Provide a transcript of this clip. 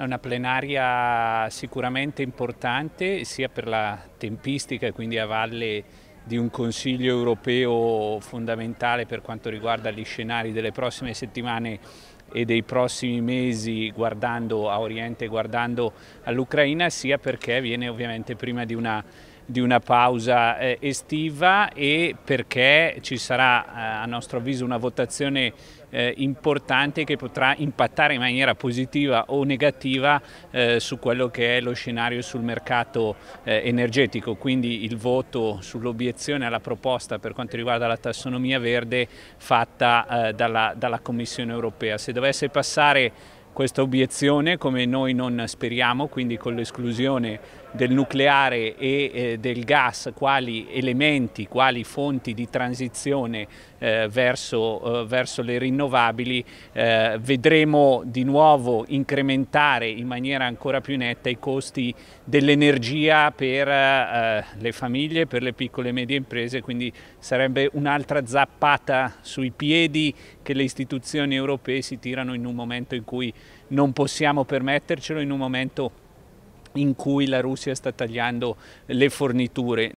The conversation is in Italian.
È una plenaria sicuramente importante sia per la tempistica, quindi a valle di un Consiglio europeo fondamentale per quanto riguarda gli scenari delle prossime settimane e dei prossimi mesi guardando a Oriente, guardando all'Ucraina, sia perché viene ovviamente prima di una di una pausa eh, estiva e perché ci sarà eh, a nostro avviso una votazione eh, importante che potrà impattare in maniera positiva o negativa eh, su quello che è lo scenario sul mercato eh, energetico, quindi il voto sull'obiezione alla proposta per quanto riguarda la tassonomia verde fatta eh, dalla, dalla Commissione europea. Se dovesse passare questa obiezione come noi non speriamo, quindi con l'esclusione del nucleare e eh, del gas quali elementi, quali fonti di transizione eh, verso, eh, verso, le rinnovabili, eh, vedremo di nuovo incrementare in maniera ancora più netta i costi dell'energia per eh, eh, le famiglie, per le piccole e medie imprese, quindi sarebbe un'altra zappata sui piedi che le istituzioni europee si tirano in un momento in cui non possiamo permettercelo, in un momento in cui la Russia sta tagliando le forniture.